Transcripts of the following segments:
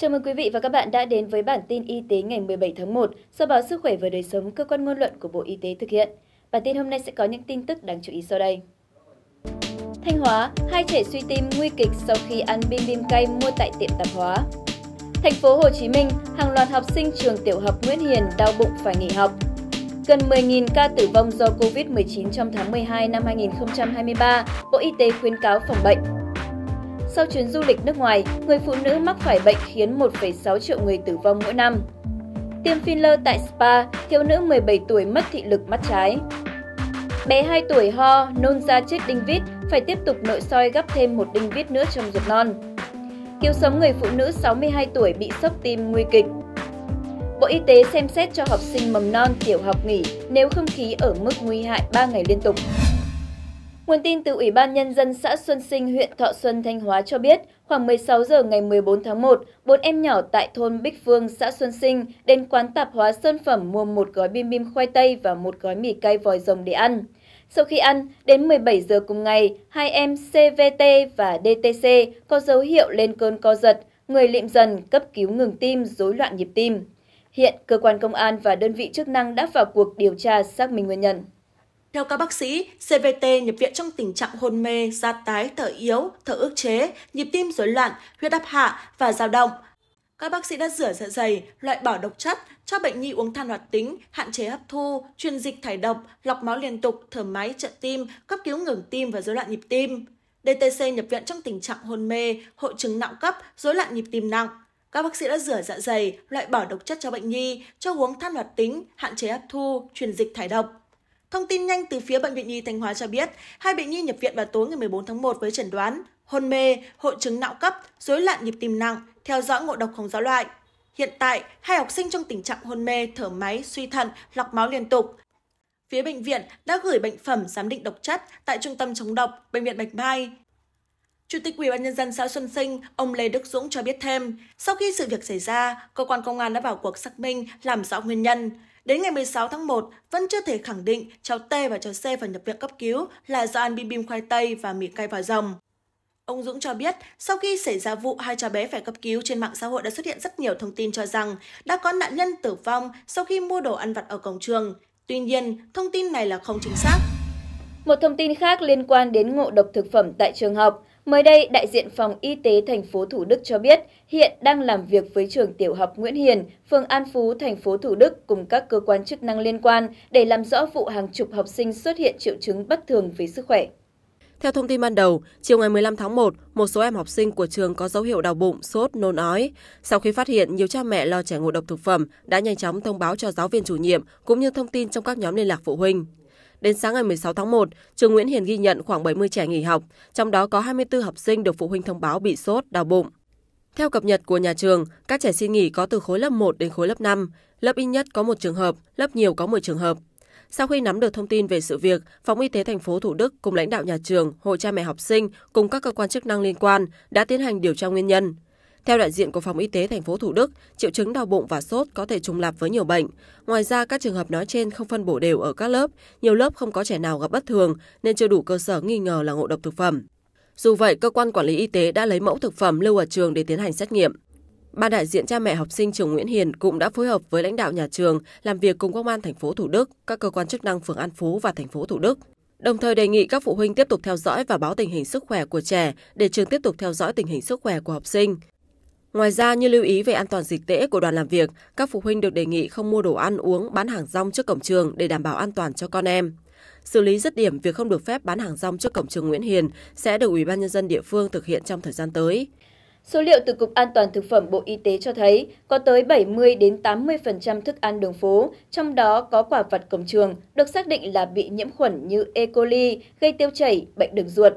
Chào mừng quý vị và các bạn đã đến với bản tin y tế ngày 17 tháng 1 do báo Sức khỏe và Đời sống, cơ quan ngôn luận của Bộ Y tế thực hiện. Bản tin hôm nay sẽ có những tin tức đáng chú ý sau đây. Thanh Hóa, hai trẻ suy tim nguy kịch sau khi ăn bim bim cay mua tại tiệm tạp hóa. Thành phố Hồ Chí Minh, hàng loạt học sinh trường tiểu học Nguyễn Hiền đau bụng phải nghỉ học. Gần 10.000 ca tử vong do Covid-19 trong tháng 12 năm 2023, Bộ Y tế khuyến cáo phòng bệnh, sau chuyến du lịch nước ngoài, người phụ nữ mắc phải bệnh khiến 1,6 triệu người tử vong mỗi năm. Tiêm filler tại spa, thiếu nữ 17 tuổi mất thị lực mắt trái. Bé 2 tuổi ho, nôn ra chết đinh vít, phải tiếp tục nội soi gấp thêm một đinh vít nữa trong ruột non. Cứu sống người phụ nữ 62 tuổi bị sốc tim nguy kịch. Bộ Y tế xem xét cho học sinh mầm non tiểu học nghỉ nếu không khí ở mức nguy hại 3 ngày liên tục. Nguồn tin từ Ủy ban Nhân dân xã Xuân Sinh, huyện Thọ Xuân, Thanh Hóa cho biết, khoảng 16 giờ ngày 14 tháng 1, bốn em nhỏ tại thôn Bích Phương, xã Xuân Sinh đến quán tạp hóa Sơn Phẩm mua một gói bim bim khoai tây và một gói mì cay vòi rồng để ăn. Sau khi ăn, đến 17 giờ cùng ngày, hai em CVT và DTC có dấu hiệu lên cơn co giật, người lịm dần, cấp cứu ngừng tim, rối loạn nhịp tim. Hiện, cơ quan công an và đơn vị chức năng đã vào cuộc điều tra xác minh nguyên nhân. Theo các bác sĩ, CVT nhập viện trong tình trạng hôn mê, da tái, thở yếu, thở ức chế, nhịp tim rối loạn, huyết áp hạ và dao động. Các bác sĩ đã rửa dạ dày, loại bỏ độc chất, cho bệnh nhi uống than hoạt tính, hạn chế hấp thu, truyền dịch thải độc, lọc máu liên tục, thở máy, trợ tim, cấp cứu ngừng tim và rối loạn nhịp tim. DTC nhập viện trong tình trạng hôn mê, hội chứng não cấp, rối loạn nhịp tim nặng. Các bác sĩ đã rửa dạ dày, loại bỏ độc chất cho bệnh nhi, cho uống than hoạt tính, hạn chế hấp thu, truyền dịch thải độc Thông tin nhanh từ phía Bệnh viện Nhi Thanh Hóa cho biết, hai bệnh nhi nhập viện vào tối ngày 14 tháng 1 với chẩn đoán hôn mê, hội chứng não cấp, rối loạn nhịp tim nặng, theo dõi ngộ độc không rõ loại. Hiện tại, hai học sinh trong tình trạng hôn mê, thở máy, suy thận, lọc máu liên tục. Phía bệnh viện đã gửi bệnh phẩm giám định độc chất tại Trung tâm chống độc Bệnh viện Bạch Mai. Chủ tịch Ủy ban nhân dân xã Xuân Sinh, ông Lê Đức Dũng cho biết thêm, sau khi sự việc xảy ra, cơ quan công an đã vào cuộc xác minh, làm rõ nguyên nhân. Đến ngày 16 tháng 1, vẫn chưa thể khẳng định cháu T và cháu C phải nhập viện cấp cứu là do ăn bim bim khoai tây và mì cay vào rồng. Ông Dũng cho biết, sau khi xảy ra vụ hai cháu bé phải cấp cứu trên mạng xã hội đã xuất hiện rất nhiều thông tin cho rằng đã có nạn nhân tử vong sau khi mua đồ ăn vặt ở cổng trường. Tuy nhiên, thông tin này là không chính xác. Một thông tin khác liên quan đến ngộ độc thực phẩm tại trường học. Mới đây, đại diện phòng y tế thành phố Thủ Đức cho biết hiện đang làm việc với trường tiểu học Nguyễn Hiền, phường An Phú, thành phố Thủ Đức cùng các cơ quan chức năng liên quan để làm rõ vụ hàng chục học sinh xuất hiện triệu chứng bất thường về sức khỏe. Theo thông tin ban đầu, chiều ngày 15 tháng 1, một số em học sinh của trường có dấu hiệu đau bụng, sốt, nôn ói. Sau khi phát hiện, nhiều cha mẹ lo trẻ ngộ độc thực phẩm đã nhanh chóng thông báo cho giáo viên chủ nhiệm cũng như thông tin trong các nhóm liên lạc phụ huynh. Đến sáng ngày 16 tháng 1, trường Nguyễn Hiền ghi nhận khoảng 70 trẻ nghỉ học, trong đó có 24 học sinh được phụ huynh thông báo bị sốt, đau bụng. Theo cập nhật của nhà trường, các trẻ xin nghỉ có từ khối lớp 1 đến khối lớp 5, lớp ít nhất có một trường hợp, lớp nhiều có 10 trường hợp. Sau khi nắm được thông tin về sự việc, Phòng Y tế thành phố Thủ Đức cùng lãnh đạo nhà trường, hội cha mẹ học sinh cùng các cơ quan chức năng liên quan đã tiến hành điều tra nguyên nhân. Theo đại diện của Phòng Y tế thành phố Thủ Đức, triệu chứng đau bụng và sốt có thể trùng lặp với nhiều bệnh. Ngoài ra, các trường hợp nói trên không phân bổ đều ở các lớp, nhiều lớp không có trẻ nào gặp bất thường nên chưa đủ cơ sở nghi ngờ là ngộ độc thực phẩm. Dù vậy, cơ quan quản lý y tế đã lấy mẫu thực phẩm lưu ở trường để tiến hành xét nghiệm. Ba đại diện cha mẹ học sinh trường Nguyễn Hiền cũng đã phối hợp với lãnh đạo nhà trường làm việc cùng công an thành phố Thủ Đức, các cơ quan chức năng phường An Phú và thành phố Thủ Đức. Đồng thời đề nghị các phụ huynh tiếp tục theo dõi và báo tình hình sức khỏe của trẻ để trường tiếp tục theo dõi tình hình sức khỏe của học sinh. Ngoài ra, như lưu ý về an toàn dịch tễ của đoàn làm việc, các phụ huynh được đề nghị không mua đồ ăn uống, bán hàng rong trước cổng trường để đảm bảo an toàn cho con em. Xử lý rứt điểm việc không được phép bán hàng rong trước cổng trường Nguyễn Hiền sẽ được Ủy ban nhân dân địa phương thực hiện trong thời gian tới. Số liệu từ Cục An toàn thực phẩm Bộ Y tế cho thấy có tới 70 đến 80% thức ăn đường phố, trong đó có quả vặt cổng trường được xác định là bị nhiễm khuẩn như E. coli, gây tiêu chảy, bệnh đường ruột.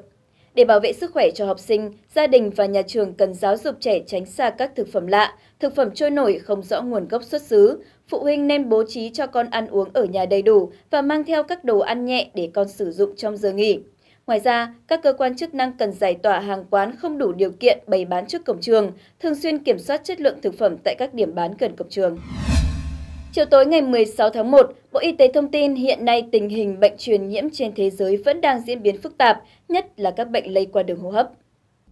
Để bảo vệ sức khỏe cho học sinh, gia đình và nhà trường cần giáo dục trẻ tránh xa các thực phẩm lạ, thực phẩm trôi nổi không rõ nguồn gốc xuất xứ, phụ huynh nên bố trí cho con ăn uống ở nhà đầy đủ và mang theo các đồ ăn nhẹ để con sử dụng trong giờ nghỉ. Ngoài ra, các cơ quan chức năng cần giải tỏa hàng quán không đủ điều kiện bày bán trước cổng trường, thường xuyên kiểm soát chất lượng thực phẩm tại các điểm bán gần cổng trường. Chiều tối ngày 16 tháng 1, Bộ Y tế thông tin hiện nay tình hình bệnh truyền nhiễm trên thế giới vẫn đang diễn biến phức tạp, nhất là các bệnh lây qua đường hô hấp.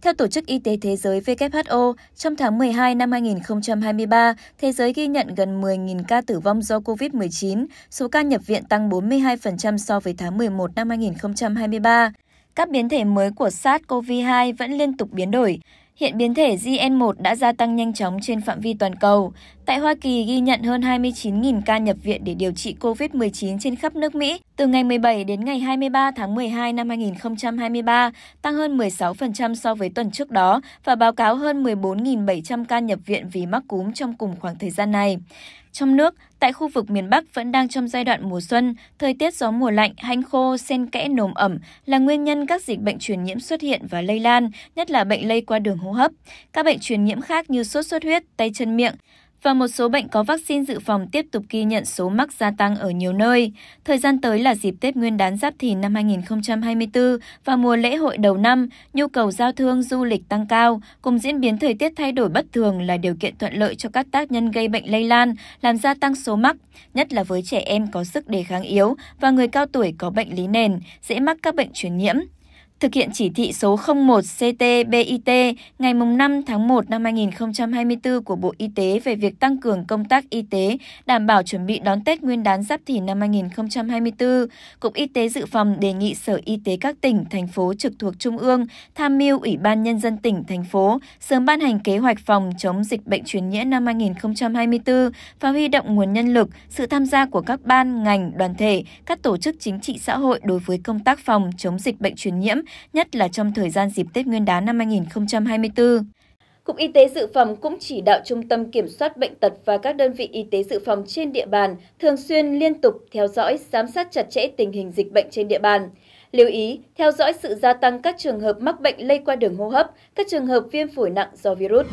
Theo Tổ chức Y tế Thế giới WHO, trong tháng 12 năm 2023, thế giới ghi nhận gần 10.000 ca tử vong do COVID-19, số ca nhập viện tăng 42% so với tháng 11 năm 2023. Các biến thể mới của SARS-CoV-2 vẫn liên tục biến đổi. Hiện biến thể JN1 đã gia tăng nhanh chóng trên phạm vi toàn cầu. Tại Hoa Kỳ ghi nhận hơn 29.000 ca nhập viện để điều trị COVID-19 trên khắp nước Mỹ từ ngày 17 đến ngày 23 tháng 12 năm 2023, tăng hơn 16% so với tuần trước đó và báo cáo hơn 14.700 ca nhập viện vì mắc cúm trong cùng khoảng thời gian này. Trong nước, tại khu vực miền Bắc vẫn đang trong giai đoạn mùa xuân, thời tiết gió mùa lạnh, hanh khô, sen kẽ nồm ẩm là nguyên nhân các dịch bệnh truyền nhiễm xuất hiện và lây lan, nhất là bệnh lây qua đường hô hấp. Các bệnh truyền nhiễm khác như sốt xuất huyết, tay chân miệng, và một số bệnh có vaccine dự phòng tiếp tục ghi nhận số mắc gia tăng ở nhiều nơi. Thời gian tới là dịp Tết Nguyên đán Giáp Thìn năm 2024 và mùa lễ hội đầu năm, nhu cầu giao thương du lịch tăng cao, cùng diễn biến thời tiết thay đổi bất thường là điều kiện thuận lợi cho các tác nhân gây bệnh lây lan, làm gia tăng số mắc, nhất là với trẻ em có sức đề kháng yếu và người cao tuổi có bệnh lý nền, dễ mắc các bệnh truyền nhiễm thực hiện chỉ thị số 01 CTBIT ngày 5 tháng 1 năm 2024 của Bộ Y tế về việc tăng cường công tác y tế, đảm bảo chuẩn bị đón Tết Nguyên đán Giáp Thìn năm 2024, Cục Y tế Dự phòng đề nghị Sở Y tế các tỉnh, thành phố trực thuộc Trung ương tham mưu Ủy ban Nhân dân tỉnh, thành phố sớm ban hành kế hoạch phòng chống dịch bệnh truyền nhiễm năm 2024 và huy động nguồn nhân lực, sự tham gia của các ban, ngành, đoàn thể, các tổ chức chính trị xã hội đối với công tác phòng chống dịch bệnh truyền nhiễm nhất là trong thời gian dịp Tết Nguyên đán năm 2024. Cục Y tế Dự phòng cũng chỉ đạo Trung tâm Kiểm soát Bệnh tật và các đơn vị y tế dự phòng trên địa bàn thường xuyên liên tục theo dõi, giám sát chặt chẽ tình hình dịch bệnh trên địa bàn. Lưu ý, theo dõi sự gia tăng các trường hợp mắc bệnh lây qua đường hô hấp, các trường hợp viêm phổi nặng do virus.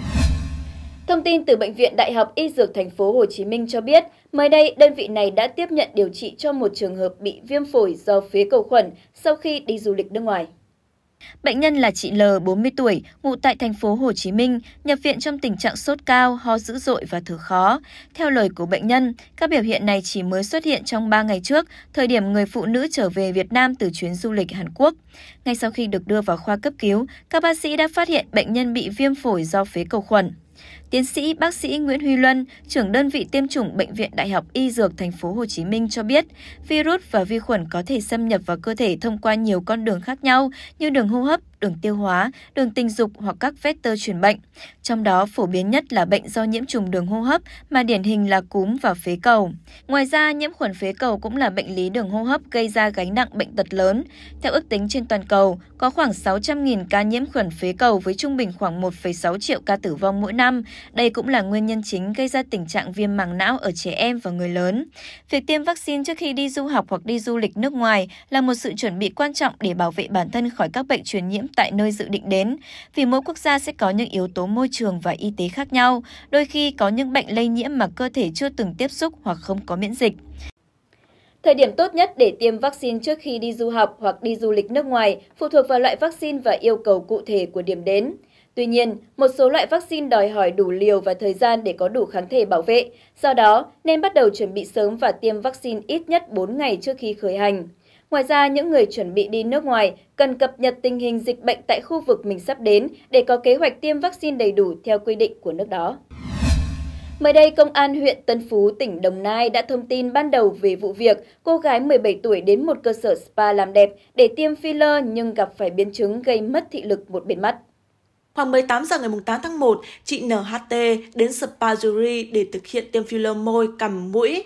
Thông tin từ Bệnh viện Đại học Y Dược Thành phố Hồ Chí Minh cho biết, mới đây đơn vị này đã tiếp nhận điều trị cho một trường hợp bị viêm phổi do phế cầu khuẩn sau khi đi du lịch nước ngoài. Bệnh nhân là chị L, 40 tuổi, ngụ tại thành phố Hồ Chí Minh, nhập viện trong tình trạng sốt cao, ho dữ dội và thở khó. Theo lời của bệnh nhân, các biểu hiện này chỉ mới xuất hiện trong 3 ngày trước, thời điểm người phụ nữ trở về Việt Nam từ chuyến du lịch Hàn Quốc. Ngay sau khi được đưa vào khoa cấp cứu, các bác sĩ đã phát hiện bệnh nhân bị viêm phổi do phế cầu khuẩn. Tiến sĩ bác sĩ Nguyễn Huy Luân, trưởng đơn vị tiêm chủng Bệnh viện Đại học Y Dược Thành phố Hồ Chí Minh cho biết, virus và vi khuẩn có thể xâm nhập vào cơ thể thông qua nhiều con đường khác nhau như đường hô hấp, đường tiêu hóa, đường tình dục hoặc các vector truyền bệnh. Trong đó phổ biến nhất là bệnh do nhiễm trùng đường hô hấp mà điển hình là cúm và phế cầu. Ngoài ra, nhiễm khuẩn phế cầu cũng là bệnh lý đường hô hấp gây ra gánh nặng bệnh tật lớn. Theo ước tính trên toàn cầu, có khoảng 600.000 ca nhiễm khuẩn phế cầu với trung bình khoảng 1,6 triệu ca tử vong mỗi năm, đây cũng là nguyên nhân chính gây ra tình trạng viêm màng não ở trẻ em và người lớn. Việc tiêm vaccine trước khi đi du học hoặc đi du lịch nước ngoài là một sự chuẩn bị quan trọng để bảo vệ bản thân khỏi các bệnh truyền nhiễm tại nơi dự định đến. Vì mỗi quốc gia sẽ có những yếu tố môi trường và y tế khác nhau, đôi khi có những bệnh lây nhiễm mà cơ thể chưa từng tiếp xúc hoặc không có miễn dịch. Thời điểm tốt nhất để tiêm vaccine trước khi đi du học hoặc đi du lịch nước ngoài phụ thuộc vào loại vaccine và yêu cầu cụ thể của điểm đến. Tuy nhiên, một số loại vaccine đòi hỏi đủ liều và thời gian để có đủ kháng thể bảo vệ, do đó nên bắt đầu chuẩn bị sớm và tiêm vaccine ít nhất 4 ngày trước khi khởi hành. Ngoài ra, những người chuẩn bị đi nước ngoài cần cập nhật tình hình dịch bệnh tại khu vực mình sắp đến để có kế hoạch tiêm vaccine đầy đủ theo quy định của nước đó. Mới đây, Công an huyện Tân Phú, tỉnh Đồng Nai đã thông tin ban đầu về vụ việc cô gái 17 tuổi đến một cơ sở spa làm đẹp để tiêm filler nhưng gặp phải biến chứng gây mất thị lực một bên mắt. Khoảng 18 giờ ngày 8 tháng 1, chị NHT đến Spa Jury để thực hiện tiêm filler môi cằm mũi.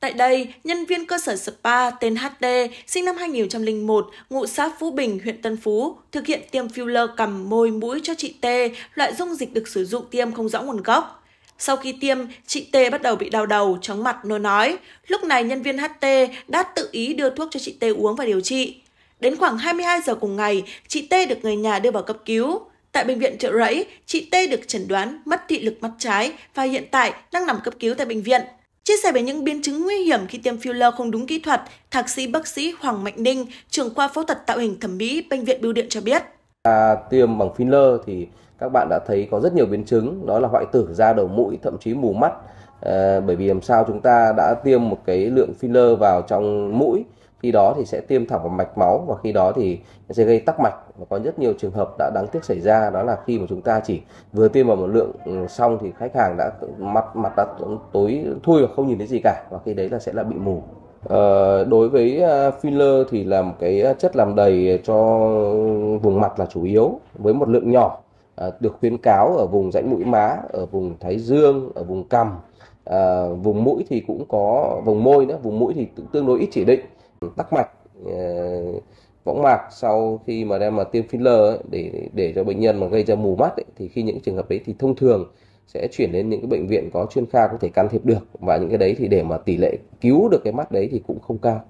Tại đây, nhân viên cơ sở spa tên HT, sinh năm 2001, ngụ xã Phú Bình, huyện Tân Phú, thực hiện tiêm filler cằm môi mũi cho chị T, loại dung dịch được sử dụng tiêm không rõ nguồn gốc. Sau khi tiêm, chị T bắt đầu bị đau đầu, chóng mặt, nôn nói. Lúc này nhân viên HT đã tự ý đưa thuốc cho chị T uống và điều trị. Đến khoảng 22 giờ cùng ngày, chị T được người nhà đưa vào cấp cứu. Tại bệnh viện Trợ Rẫy, chị T được chẩn đoán mất thị lực mắt trái và hiện tại đang nằm cấp cứu tại bệnh viện. Chia sẻ về những biến chứng nguy hiểm khi tiêm filler không đúng kỹ thuật, thạc sĩ bác sĩ Hoàng Mạnh Ninh, trưởng khoa phẫu thuật tạo hình thẩm mỹ bệnh viện Bưu điện cho biết. À, tiêm bằng filler thì các bạn đã thấy có rất nhiều biến chứng, đó là hoại tử da đầu mũi, thậm chí mù mắt. À, bởi vì làm sao chúng ta đã tiêm một cái lượng filler vào trong mũi khi đó thì sẽ tiêm thẳng vào mạch máu và khi đó thì sẽ gây tắc mạch và có rất nhiều trường hợp đã đáng tiếc xảy ra đó là khi mà chúng ta chỉ vừa tiêm vào một lượng ừ, xong thì khách hàng đã mặt mặt đã tối thui và không nhìn thấy gì cả và khi đấy là sẽ là bị mù Ờ, đối với ờ, filler thì là một cái chất làm đầy cho vùng mặt là chủ yếu với một lượng nhỏ ờ, được khuyến cáo ở vùng rãnh mũi má, ở vùng thái dương, ở vùng cằm, à, vùng mũi thì cũng có vùng môi nữa, vùng mũi thì tương đối ít chỉ định tắc mạch ờ, võng mạc sau khi mà đem mà tiêm filler ấy, để để cho bệnh nhân mà gây ra mù mắt ấy, thì khi những trường hợp đấy thì thông thường sẽ chuyển đến những cái bệnh viện có chuyên khoa có thể can thiệp được và những cái đấy thì để mà tỷ lệ cứu được cái mắt đấy thì cũng không cao.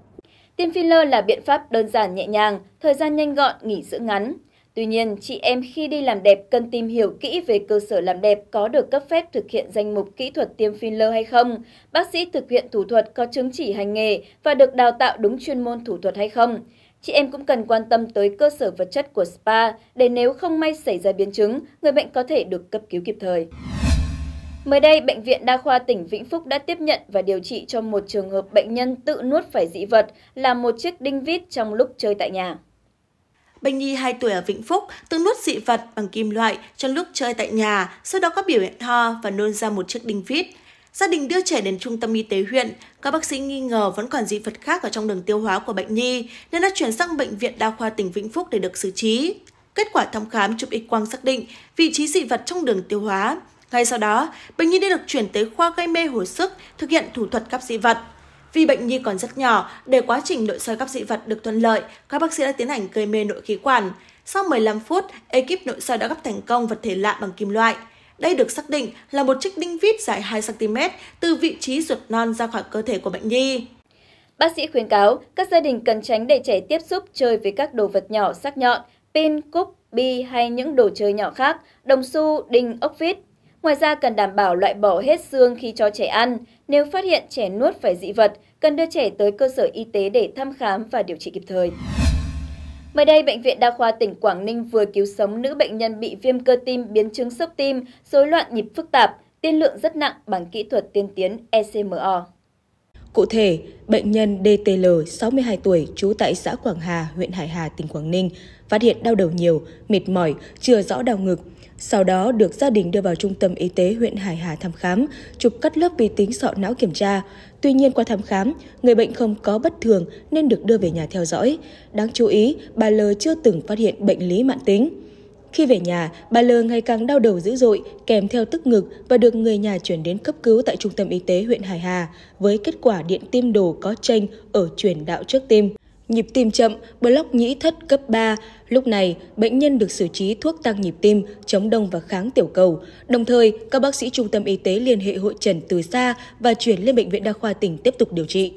Tiêm filler là biện pháp đơn giản nhẹ nhàng, thời gian nhanh gọn, nghỉ dưỡng ngắn. Tuy nhiên, chị em khi đi làm đẹp cần tìm hiểu kỹ về cơ sở làm đẹp có được cấp phép thực hiện danh mục kỹ thuật tiêm filler hay không, bác sĩ thực hiện thủ thuật có chứng chỉ hành nghề và được đào tạo đúng chuyên môn thủ thuật hay không. Chị em cũng cần quan tâm tới cơ sở vật chất của spa để nếu không may xảy ra biến chứng, người bệnh có thể được cấp cứu kịp thời. Mới đây, Bệnh viện Đa khoa tỉnh Vĩnh Phúc đã tiếp nhận và điều trị cho một trường hợp bệnh nhân tự nuốt phải dị vật là một chiếc đinh vít trong lúc chơi tại nhà. Bệnh nhi 2 tuổi ở Vĩnh Phúc từng nuốt dị vật bằng kim loại trong lúc chơi tại nhà, sau đó có biểu hiện ho và nôn ra một chiếc đinh vít. Gia đình đưa trẻ đến trung tâm y tế huyện, các bác sĩ nghi ngờ vẫn còn dị vật khác ở trong đường tiêu hóa của bệnh nhi nên đã chuyển sang bệnh viện đa khoa tỉnh Vĩnh Phúc để được xử trí. Kết quả thăm khám chụp X quang xác định vị trí dị vật trong đường tiêu hóa. Ngay sau đó, bệnh nhi đã được chuyển tới khoa gây mê hồi sức thực hiện thủ thuật cắp dị vật. Vì bệnh nhi còn rất nhỏ, để quá trình nội soi các dị vật được thuận lợi, các bác sĩ đã tiến hành gây mê nội khí quản. Sau 15 phút, ekip nội soi đã gấp thành công vật thể lạ bằng kim loại. Đây được xác định là một chiếc đinh vít dài 2cm từ vị trí ruột non ra khỏi cơ thể của bệnh nhi. Bác sĩ khuyến cáo các gia đình cần tránh để trẻ tiếp xúc chơi với các đồ vật nhỏ sắc nhọn, pin, cúp, bi hay những đồ chơi nhỏ khác, đồng xu, đinh, ốc vít Ngoài ra cần đảm bảo loại bỏ hết xương khi cho trẻ ăn. Nếu phát hiện trẻ nuốt phải dị vật, cần đưa trẻ tới cơ sở y tế để thăm khám và điều trị kịp thời. Mới đây, Bệnh viện Đa khoa tỉnh Quảng Ninh vừa cứu sống nữ bệnh nhân bị viêm cơ tim, biến chứng sốc tim, rối loạn nhịp phức tạp, tiên lượng rất nặng bằng kỹ thuật tiên tiến ECMO. Cụ thể, bệnh nhân DTL, 62 tuổi, trú tại xã Quảng Hà, huyện Hải Hà, tỉnh Quảng Ninh, phát hiện đau đầu nhiều, mệt mỏi, chưa rõ đau ngực, sau đó được gia đình đưa vào trung tâm y tế huyện Hải Hà thăm khám, chụp cắt lớp vi tính sọ não kiểm tra. Tuy nhiên qua thăm khám, người bệnh không có bất thường nên được đưa về nhà theo dõi. Đáng chú ý, bà L chưa từng phát hiện bệnh lý mạng tính. Khi về nhà, bà L ngày càng đau đầu dữ dội, kèm theo tức ngực và được người nhà chuyển đến cấp cứu tại Trung tâm Y tế huyện Hải Hà với kết quả điện tim đồ có chênh ở chuyển đạo trước tim. Nhịp tim chậm, block nhĩ thất cấp 3. Lúc này, bệnh nhân được xử trí thuốc tăng nhịp tim, chống đông và kháng tiểu cầu. Đồng thời, các bác sĩ trung tâm y tế liên hệ hội trần từ xa và chuyển lên bệnh viện đa khoa tỉnh tiếp tục điều trị.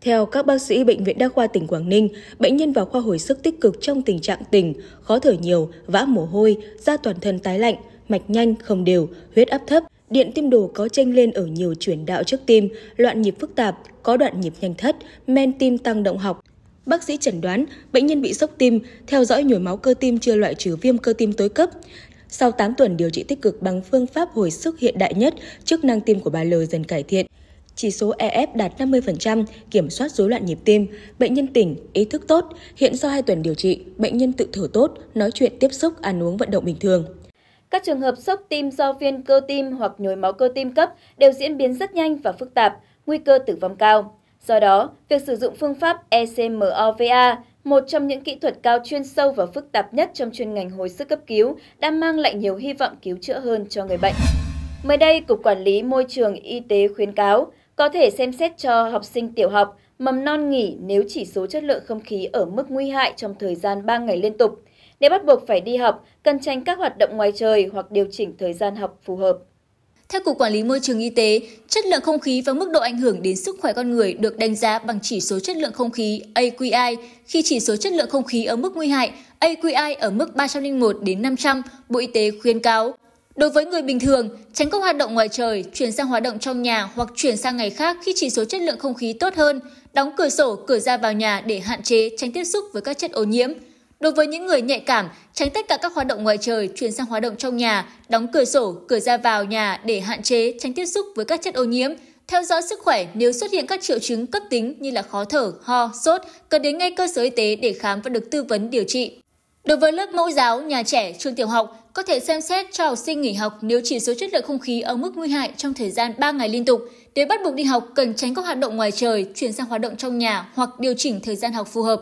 Theo các bác sĩ Bệnh viện Đa khoa tỉnh Quảng Ninh, bệnh nhân vào khoa hồi sức tích cực trong tình trạng tỉnh, khó thở nhiều, vã mồ hôi, da toàn thân tái lạnh, mạch nhanh, không đều, huyết áp thấp, điện tim đồ có chênh lên ở nhiều chuyển đạo trước tim, loạn nhịp phức tạp, có đoạn nhịp nhanh thất, men tim tăng động học, Bác sĩ chẩn đoán bệnh nhân bị sốc tim, theo dõi nhồi máu cơ tim chưa loại trừ viêm cơ tim tối cấp. Sau 8 tuần điều trị tích cực bằng phương pháp hồi sức hiện đại nhất, chức năng tim của bà L dần cải thiện. Chỉ số EF đạt 50%, kiểm soát rối loạn nhịp tim, bệnh nhân tỉnh, ý thức tốt. Hiện sau 2 tuần điều trị, bệnh nhân tự thở tốt, nói chuyện tiếp xúc, ăn uống vận động bình thường. Các trường hợp sốc tim do viêm cơ tim hoặc nhồi máu cơ tim cấp đều diễn biến rất nhanh và phức tạp, nguy cơ tử vong cao. Do đó, việc sử dụng phương pháp ECMOVA, một trong những kỹ thuật cao chuyên sâu và phức tạp nhất trong chuyên ngành hồi sức cấp cứu, đã mang lại nhiều hy vọng cứu chữa hơn cho người bệnh. Mới đây, Cục Quản lý Môi trường Y tế khuyến cáo có thể xem xét cho học sinh tiểu học mầm non nghỉ nếu chỉ số chất lượng không khí ở mức nguy hại trong thời gian 3 ngày liên tục. Nếu bắt buộc phải đi học, cần tránh các hoạt động ngoài trời hoặc điều chỉnh thời gian học phù hợp. Theo Cục Quản lý Môi trường Y tế, chất lượng không khí và mức độ ảnh hưởng đến sức khỏe con người được đánh giá bằng chỉ số chất lượng không khí AQI. Khi chỉ số chất lượng không khí ở mức nguy hại, AQI ở mức 301 đến 500, Bộ Y tế khuyến cáo. Đối với người bình thường, tránh các hoạt động ngoài trời, chuyển sang hoạt động trong nhà hoặc chuyển sang ngày khác khi chỉ số chất lượng không khí tốt hơn, đóng cửa sổ, cửa ra vào nhà để hạn chế tránh tiếp xúc với các chất ô nhiễm. Đối với những người nhạy cảm, tránh tất cả các hoạt động ngoài trời chuyển sang hoạt động trong nhà, đóng cửa sổ, cửa ra vào nhà để hạn chế tránh tiếp xúc với các chất ô nhiễm. Theo dõi sức khỏe nếu xuất hiện các triệu chứng cấp tính như là khó thở, ho, sốt, cần đến ngay cơ sở y tế để khám và được tư vấn điều trị. Đối với lớp mẫu giáo, nhà trẻ, trường tiểu học, có thể xem xét cho học sinh nghỉ học nếu chỉ số chất lượng không khí ở mức nguy hại trong thời gian 3 ngày liên tục. Để bắt buộc đi học, cần tránh các hoạt động ngoài trời, chuyển sang hoạt động trong nhà hoặc điều chỉnh thời gian học phù hợp.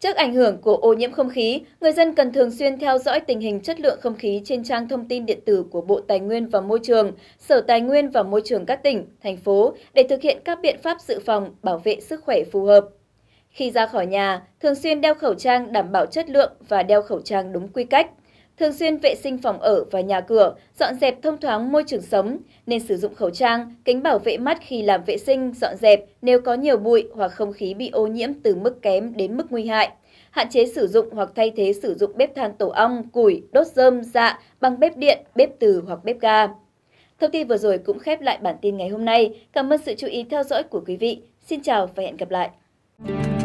Trước ảnh hưởng của ô nhiễm không khí, người dân cần thường xuyên theo dõi tình hình chất lượng không khí trên trang thông tin điện tử của Bộ Tài nguyên và Môi trường, Sở Tài nguyên và Môi trường các tỉnh, thành phố để thực hiện các biện pháp dự phòng, bảo vệ sức khỏe phù hợp. Khi ra khỏi nhà, thường xuyên đeo khẩu trang đảm bảo chất lượng và đeo khẩu trang đúng quy cách thường xuyên vệ sinh phòng ở và nhà cửa, dọn dẹp thông thoáng môi trường sống, nên sử dụng khẩu trang, kính bảo vệ mắt khi làm vệ sinh, dọn dẹp nếu có nhiều bụi hoặc không khí bị ô nhiễm từ mức kém đến mức nguy hại. Hạn chế sử dụng hoặc thay thế sử dụng bếp than tổ ong, củi, đốt rơm, dạ bằng bếp điện, bếp từ hoặc bếp ga. Thông tin vừa rồi cũng khép lại bản tin ngày hôm nay. Cảm ơn sự chú ý theo dõi của quý vị. Xin chào và hẹn gặp lại.